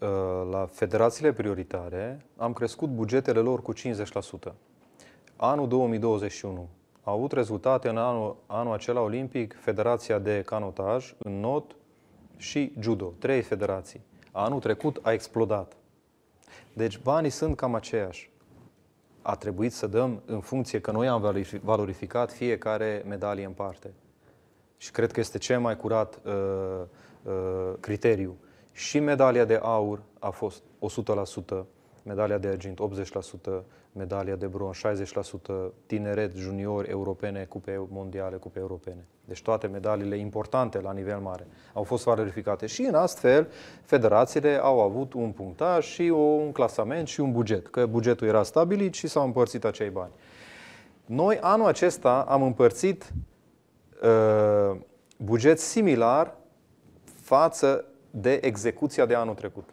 Uh, la federațiile prioritare am crescut bugetele lor cu 50%. Anul 2021 a avut rezultate în anul, anul acela olimpic Federația de Canotaj, în not și judo, trei federații. Anul trecut a explodat. Deci banii sunt cam aceiași. A trebuit să dăm în funcție că noi am valorificat fiecare medalie în parte. Și cred că este cel mai curat uh, uh, criteriu și medalia de aur a fost 100%, medalia de argint 80%, medalia de bronz 60%, tineret, juniori, europene, cupe mondiale, cupe europene. Deci toate medaliile importante la nivel mare au fost valorificate și în astfel federațiile au avut un punctaj și un clasament și un buget, că bugetul era stabilit și s-au împărțit acei bani. Noi anul acesta am împărțit uh, buget similar față de execuția de anul trecut.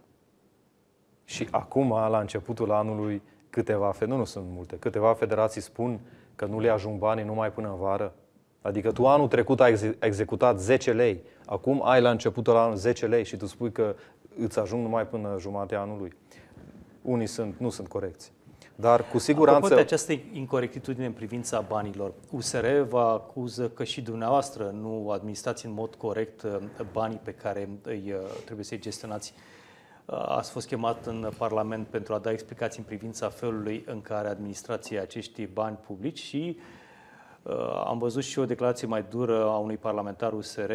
Și acum, la începutul anului, câteva, nu, nu sunt multe, câteva federații spun că nu le ajung banii numai până în vară. Adică tu anul trecut ai executat 10 lei, acum ai la începutul anului 10 lei și tu spui că îți ajung numai până jumatea anului. Unii sunt, nu sunt corecți. Dar cu siguranță... Apropo de această incorectitudine în privința banilor, USR vă acuză că și dumneavoastră nu administrați în mod corect uh, banii pe care îi, uh, trebuie să-i gestionați. Uh, ați fost chemat în Parlament pentru a da explicații în privința felului în care administrația acești bani publici și am văzut și o declarație mai dură a unui parlamentar USR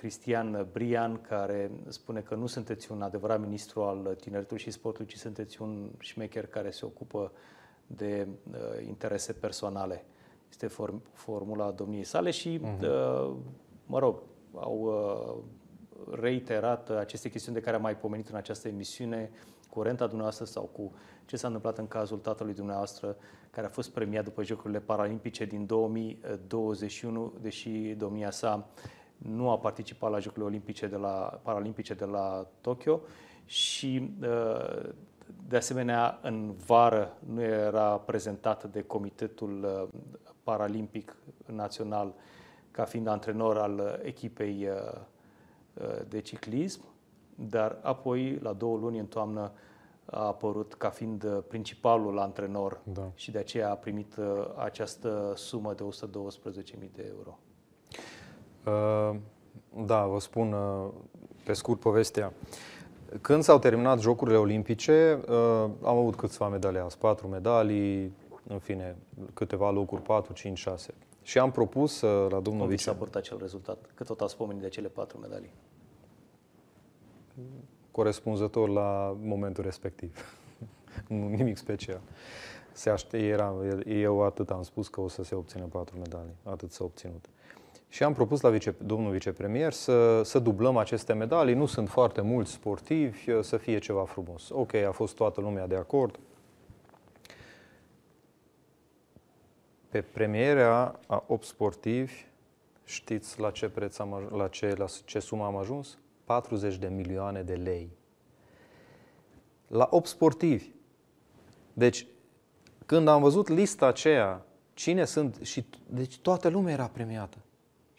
Cristian Brian, care spune că nu sunteți un adevărat ministru al tineretului și sportului, ci sunteți un șmecher care se ocupă de uh, interese personale. Este form- formula domniei sale și, uh-huh. uh, mă rog, au uh, reiterat aceste chestiuni de care am mai pomenit în această emisiune, cu renta dumneavoastră sau cu ce s-a întâmplat în cazul tatălui dumneavoastră, care a fost premiat după Jocurile Paralimpice din 2021, deși domnia sa nu a participat la Jocurile Olimpice de la, Paralimpice de la Tokyo și ă, de asemenea în vară nu era prezentat de Comitetul ă, Paralimpic Național ca fiind antrenor al echipei ă, de ciclism, dar apoi, la două luni în toamnă, a apărut ca fiind principalul antrenor da. și de aceea a primit această sumă de 112.000 de euro. Uh, da, vă spun uh, pe scurt povestea. Când s-au terminat Jocurile Olimpice, uh, am avut câțiva medalii, patru medalii, în fine, câteva locuri, 4, 5, 6. Și am propus la domnul Cum s-a părut acel rezultat? Cât tot ați pomenit de cele patru medalii. Corespunzător la momentul respectiv. Nimic special. Se aște, era, eu atât am spus că o să se obțină patru medalii. Atât s-a obținut. Uh, și am propus la vice, domnul vicepremier să, să dublăm aceste medalii. Nu sunt foarte mulți sportivi, să fie ceva frumos. Ok, a fost toată lumea de acord. Pe premierea a 8 sportivi, știți la ce, preț am, la ce, la ce sumă am ajuns? 40 de milioane de lei. La 8 sportivi. Deci, când am văzut lista aceea, cine sunt și deci toată lumea era premiată.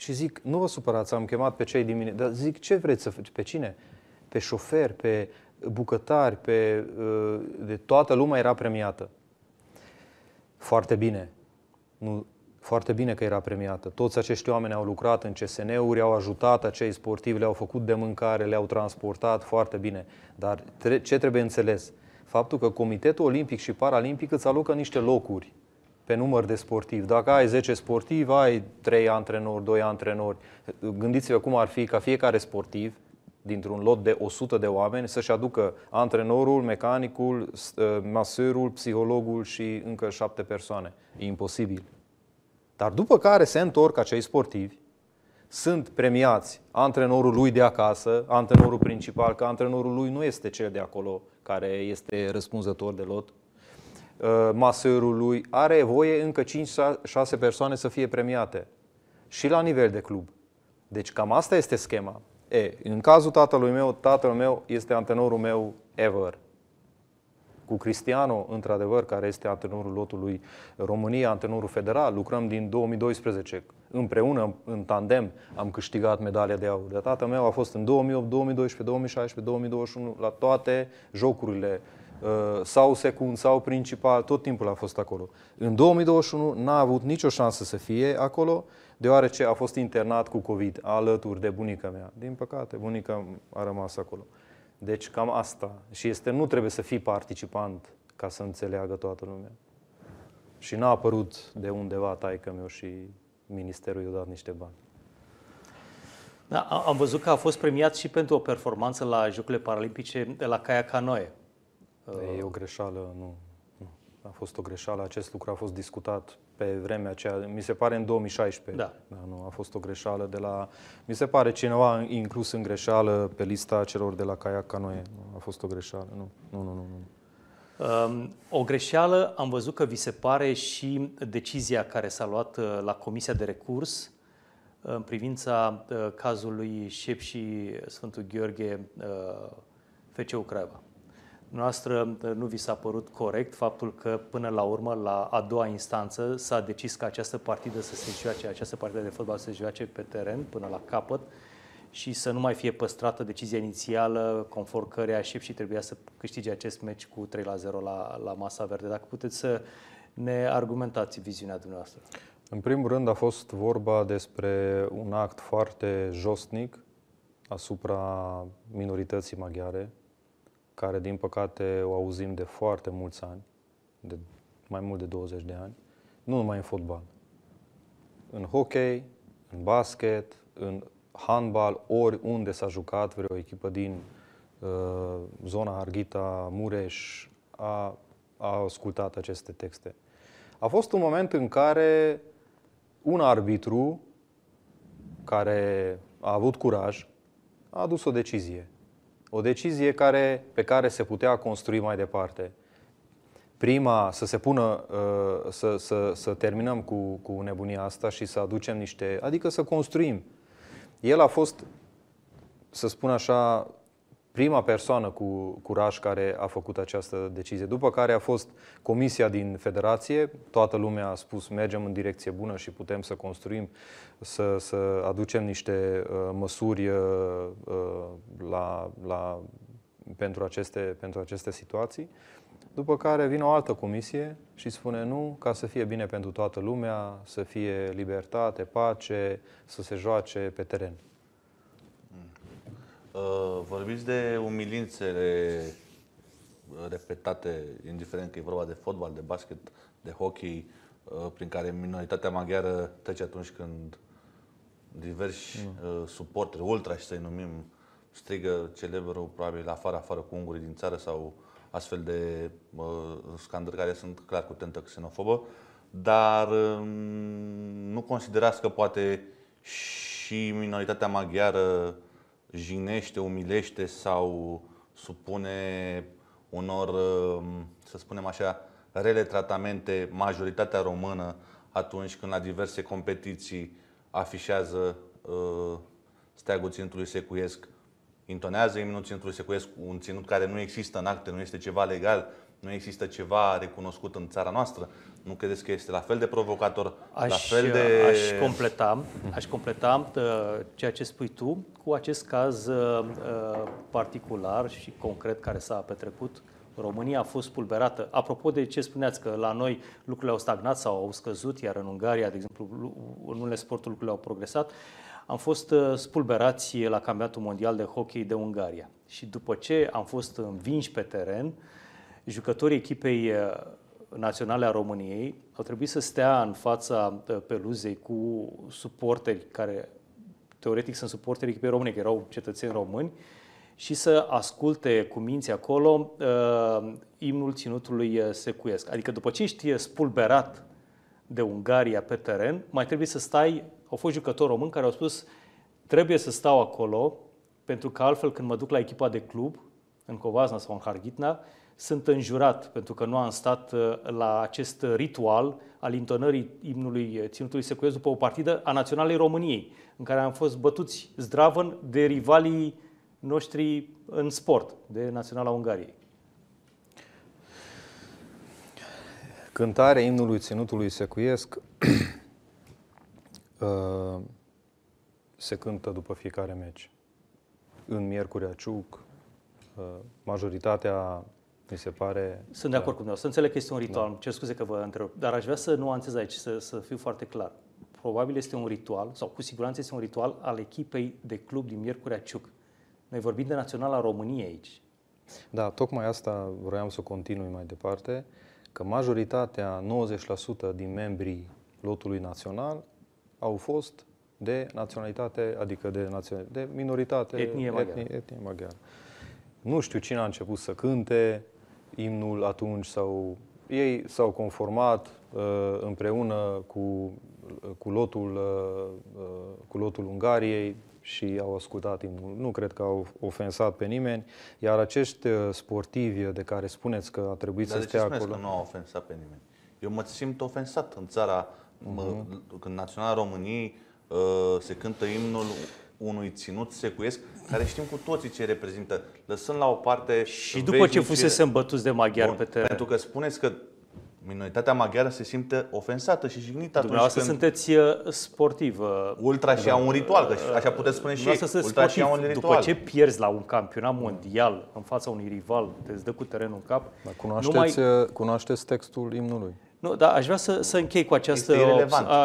Și zic, nu vă supărați, am chemat pe cei din mine, dar zic, ce vreți să faceți? Pe cine? Pe șofer, pe bucătari, pe... Uh, de toată lumea era premiată. Foarte bine. Nu, foarte bine că era premiată. Toți acești oameni au lucrat în CSN-uri, au ajutat acei sportivi, le-au făcut de mâncare, le-au transportat, foarte bine. Dar tre- ce trebuie înțeles? Faptul că Comitetul Olimpic și Paralimpic îți alocă niște locuri pe număr de sportivi. Dacă ai 10 sportivi, ai 3 antrenori, 2 antrenori. Gândiți-vă cum ar fi ca fiecare sportiv dintr-un lot de 100 de oameni să-și aducă antrenorul, mecanicul, ă, maserul, psihologul și încă 7 persoane. E imposibil. Dar după care se întorc acei sportivi, sunt premiați antrenorul lui de acasă, antrenorul principal, că antrenorul lui nu este cel de acolo care este răspunzător de lot, Uh, masărului are voie încă 5-6 persoane să fie premiate și la nivel de club. Deci cam asta este schema. E, în cazul tatălui meu, tatăl meu este antenorul meu ever. Cu Cristiano, într-adevăr, care este antenorul lotului România, antenorul federal, lucrăm din 2012. Împreună, în tandem, am câștigat medalia de aur. De tatăl meu a fost în 2008, 2012, 2016, 2021 la toate jocurile uh, Uh, sau secund, sau principal, tot timpul a fost acolo. În 2021 n-a avut nicio șansă să fie acolo, deoarece a fost internat cu COVID alături de bunica mea. Din păcate, bunica a rămas acolo. Deci cam asta. Și este, nu trebuie să fii participant ca să înțeleagă toată lumea. Și n-a apărut de undeva taică meu și ministerul i-a dat niște bani. Da, am văzut că a fost premiat și pentru o performanță la Jocurile Paralimpice de la Caia Canoe. E o uh, greșeală, nu. nu. A fost o greșeală, acest lucru a fost discutat pe vremea aceea, mi se pare în 2016. Da. da nu, a fost o greșeală de la, mi se pare cineva inclus în greșeală pe lista celor de la Kayak Canoe. A fost o greșeală, nu. Nu, nu, nu. nu. Um, o greșeală am văzut că vi se pare și decizia care s-a luat uh, la Comisia de Recurs uh, în privința uh, cazului Șep și Sfântul Gheorghe uh, FCU Craiova noastră ă, nu vi s-a părut corect faptul că până la urmă, la a doua instanță, s-a decis ca această partidă să se joace, această partidă de fotbal să se joace pe teren până la capăt și să nu mai fie păstrată decizia inițială conform căreia șef și trebuia să câștige acest meci cu 3 la 0 la, la Masa Verde. Dacă puteți să ne argumentați viziunea dumneavoastră. În primul rând a fost vorba despre un act foarte josnic asupra minorității maghiare, care din păcate o auzim de foarte mulți ani, de mai mult de 20 de ani, nu numai în fotbal. În hockey, în basket, în handbal, oriunde s-a jucat vreo echipă din uh, zona Arghita, Mureș, a, a ascultat aceste texte. A fost un moment în care un arbitru care a avut curaj a adus o decizie o decizie care, pe care se putea construi mai departe. Prima, să se pună, uh, să, să, să terminăm cu, cu nebunia asta și să aducem niște, adică să construim. El a fost, să spun așa, prima persoană cu curaj care a făcut această decizie. După care a fost comisia din federație, toată lumea a spus mergem în direcție bună și putem să construim, să, să aducem niște uh, măsuri uh, uh la, la, pentru, aceste, pentru aceste situații. După care vine o altă comisie și spune nu, ca să fie bine pentru toată lumea, să fie libertate, pace, să se joace pe teren. Uh, vorbiți de umilințele uh, repetate, indiferent că e vorba de fotbal, de basket, de hockey, uh, prin care minoritatea maghiară trece atunci când diversi mm. suporteri, ultra și să-i numim, strigă celebrul probabil afară, afară cu ungurii din țară sau astfel de uh, scandări care sunt clar cu tentă xenofobă, dar uh, nu considerați că poate și minoritatea maghiară jinește, umilește sau supune unor, um, să spunem așa, rele tratamente majoritatea română atunci când la diverse competiții afișează uh, steagul ținutului secuiesc, intonează imnul ținutului secuiesc, un ținut care nu există în acte, nu este ceva legal, nu există ceva recunoscut în țara noastră? Nu credeți că este la fel de provocator, aș, la fel de... Uh, aș completa, aș completa uh, ceea ce spui tu cu acest caz uh, particular și concret care s-a petrecut. România a fost pulberată. Apropo de ce spuneați că la noi lucrurile au stagnat sau au scăzut, iar în Ungaria, de exemplu, în unele sporturi lucrurile au progresat, am fost spulberați la campionatul mondial de hockey de Ungaria. Și după ce am fost învinși pe teren, uh, jucătorii echipei eh, naționale a României au trebuit să stea în fața eh, peluzei cu suporteri care teoretic sunt suporteri echipei române, că erau cetățeni români, și să asculte cu minții acolo uh, imnul ținutului secuiesc. Adică după ce ești spulberat de Ungaria pe teren, mai trebuie să stai, au fost jucători români care au spus trebuie să stau acolo pentru că altfel când mă duc la echipa de club, în Covazna sau în Harghitna, sunt înjurat pentru că nu am stat uh, la acest ritual al intonării imnului uh, Ținutului Secuiesc după o partidă a Naționalei României, în care am fost bătuți zdravă de rivalii noștri în sport, de Naționala Ungariei. Cântarea imnului Ținutului Secuiesc uh, se cântă după fiecare meci. În Miercurea Ciuc, majoritatea mi se pare... Sunt de da. acord cu dumneavoastră. Înțeleg că este un ritual. Da. Cer scuze că vă întreb. Dar aș vrea să nuanțez aici, să, să fiu foarte clar. Probabil este un ritual, sau cu siguranță este un ritual al echipei de club din Miercurea Ciuc. Noi vorbim de Naționala României aici. Da, tocmai asta vroiam să continui mai departe, că majoritatea, 90% din membrii lotului național au fost de naționalitate, adică de, naționalitate, de minoritate, etnie maghiară. Etnie, etnie maghiară. Nu știu cine a început să cânte, imnul atunci sau ei s-au conformat uh, împreună cu, uh, cu, lotul, uh, uh, cu lotul Ungariei și au ascultat imnul. Nu cred că au ofensat pe nimeni, iar acești uh, sportivi de care spuneți că a trebuit Dar să stea acolo... Dar că nu au ofensat pe nimeni? Eu mă simt ofensat în țara, uh-huh. mă, mhm. când Naționala României uh, se cântă imnul unui ținut secuiesc, care știm cu toții ce reprezintă, lăsând la o parte... Și după ce fusese îmbătuți de maghiar Bun, pe teren. Pentru că spuneți că minoritatea maghiară se simte ofensată și jignită Dumneavoastră când sunteți uh, sportivă. Ultra și a da. au un ritual, că așa puteți spune și ei. Ultra și un ritual. După ce pierzi la un campionat mondial în fața unui rival, te dă cu terenul în cap. Dar cunoașteți, numai... Uh, cunoașteți textul imnului. Nu, dar aș vrea să, să închei cu această,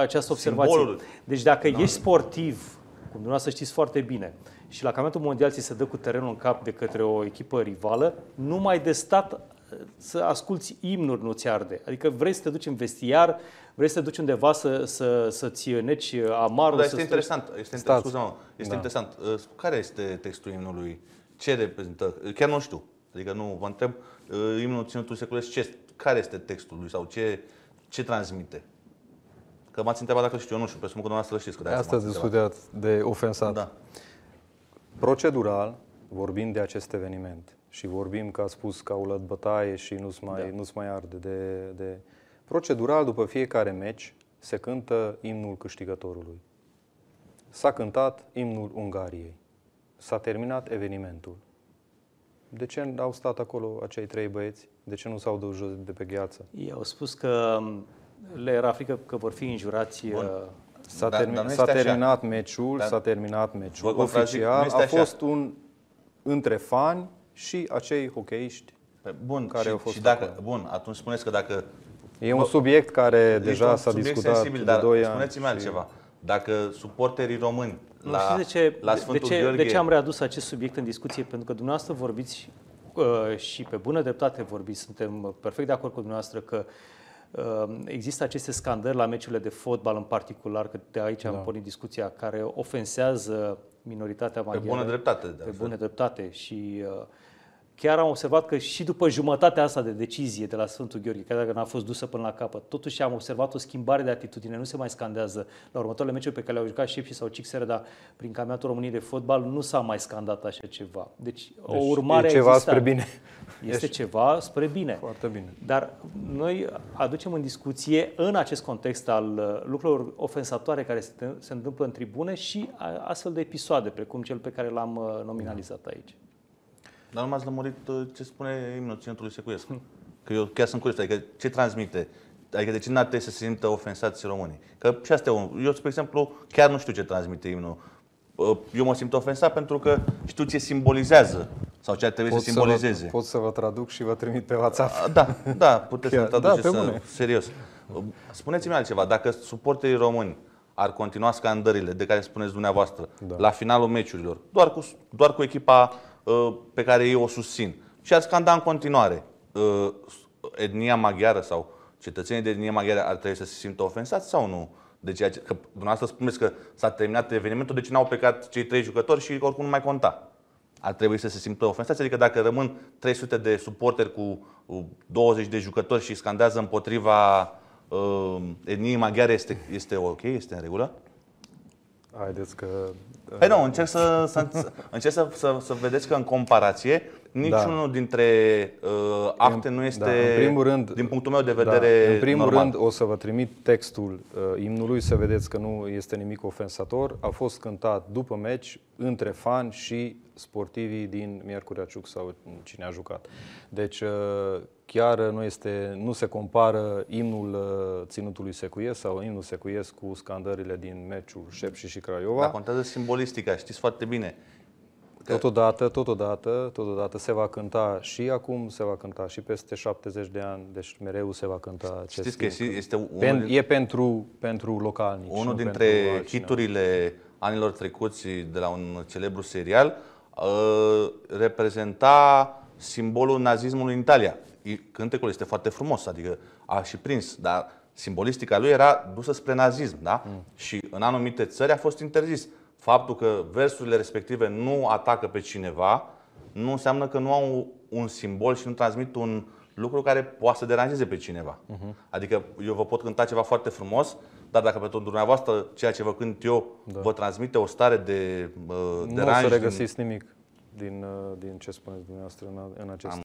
această observație. Simbolul. Deci dacă da. ești sportiv Dumneavoastră știți foarte bine. Și la campionatul mondial ți se dă cu terenul în cap de către o echipă rivală, numai de stat uh, să asculți imnuri nu ți arde. Adică vrei să te duci în vestiar, vrei să te duci undeva să, să, să-ți neci uh, amarul. Dar este să interesant, este, inter... mă, este da. interesant. Uh, care este textul imnului? Ce reprezintă? Chiar nu știu. Adică nu vă întreb, imnul Ținutul secolului, ce, care este textul lui sau ce, ce transmite? Că m-ați întrebat dacă știu, eu nu știu, presupun că dumneavoastră știți că de Asta discutat de ofensat. Da. Procedural, vorbim de acest eveniment și vorbim că a spus că au luat bătaie și nu-ți mai, da. nu mai arde de, de... Procedural, după fiecare meci, se cântă imnul câștigătorului. S-a cântat imnul Ungariei. S-a terminat evenimentul. De ce au stat acolo acei trei băieți? De ce nu s-au dus jos de pe gheață? Ei au spus că le era frică că vor fi injurați uh, S-a, da, termin, s-a terminat meciul, da. s-a terminat meciul oficial. A fost un între fani și acei hocheiști bun, care și, au fost și dacă, Bun, atunci spuneți că dacă... E un subiect care deja s-a discutat sensibil, de doi ani. Spuneți-mi și... Dacă suporterii români nu, la, de ce, la de ce, Gheorghe... De ce am readus acest subiect în discuție? Pentru că dumneavoastră vorbiți uh, și pe bună dreptate vorbiți, suntem perfect de acord cu dumneavoastră că Ehm, există aceste scandări la meciurile de fotbal în particular, că de aici da. am pornit discuția, care ofensează minoritatea maghiară. Pe bună dreptate. De pe bună dreptate și uh, chiar am observat că și după jumătatea asta de decizie de la Sfântul Gheorghe, chiar dacă n-a fost dusă până la capăt, totuși am observat o schimbare de atitudine. Nu se mai scandează la următoarele meciuri pe care le-au jucat Șepși sau Cixere, dar prin campionatul României de fotbal nu s-a mai scandat așa ceva. Deci, deci o urmare e ceva existat. spre bine. Este deci, ceva spre bine. Foarte bine. Dar noi aducem în discuție în acest context al uh, lucrurilor ofensatoare care se, se întâmplă în tribune și uh, astfel de episoade, precum cel pe care l-am uh, nominalizat aici. Dar nu m-ați lămurit uh, ce spune imnul Ținutului Secuiesc. Că eu chiar sunt curios, adică ce transmite? Adică de ce n-ar trebui să se simtă ofensați românii? Că și asta e un... Eu, spre exemplu, chiar nu știu ce transmite imnul. Uh, eu mă simt ofensat pentru că știu ce simbolizează sau ce ar trebui pot să simbolizeze. Să vă, pot să vă traduc și vă trimit pe WhatsApp. Uh, da, da, puteți chiar, să da, traduceți. Da, să, serios. Spuneți-mi altceva. Dacă suporterii români ar continua scandările de care spuneți dumneavoastră da. la finalul meciurilor, doar cu, doar cu echipa Uh, pe care eu o susțin. Și ar scanda în continuare. Uh, etnia maghiară sau cetățenii de etnie maghiară ar trebui să se simtă ofensați sau nu? De ceea ce, că dumneavoastră spuneți că s-a terminat evenimentul, deci n-au plecat cei trei jucători și oricum nu mai conta. Ar trebui să se simtă ofensați? Adică dacă rămân 300 de suporteri cu 20 de jucători și scandează împotriva uh, etniei maghiare, este, este ok? Este în regulă? Haideți că... Păi nu, încerc să, să, încerc să, să, să vedeți că în comparație niciunul da. dintre uh, acte în, nu da, este, da, în primul rând, din punctul meu de da, vedere, da, În primul normal. rând o să vă trimit textul uh, imnului să vedeți că nu este nimic ofensator. A fost cântat după meci, între fani și sportivii din Miercurea Ciuc sau cine a jucat. Deci uh, chiar uh, nu, este, nu se compară imnul uh, Ținutului Secuiesc sau imnul Secuiesc cu scandările din meciul Șepși și Craiova. Dar contează simbolistica, știți foarte bine. Că... Totodată, totodată, totodată se va cânta și acum, se va cânta și peste 70 de ani, deci mereu se va cânta acest Știți că este, este un. Pen, E pentru, pentru localnici. Unul dintre hiturile anilor trecuți de la un celebru serial, Ă, reprezenta simbolul nazismului în Italia. Cântecul este foarte frumos, adică a și prins, dar simbolistica lui era dusă spre nazism, da? Mm. Și în anumite țări a fost interzis. Faptul că versurile respective nu atacă pe cineva nu înseamnă că nu au un simbol și nu transmit un lucru care poate să deranjeze pe cineva. Mm-hmm. Adică eu vă pot cânta ceva foarte frumos, dar dacă pentru dumneavoastră ceea ce vă cânt eu da. vă transmite o stare de de uh, Nu o să regăsiți din... nimic din, uh, din ce spuneți dumneavoastră în, în acest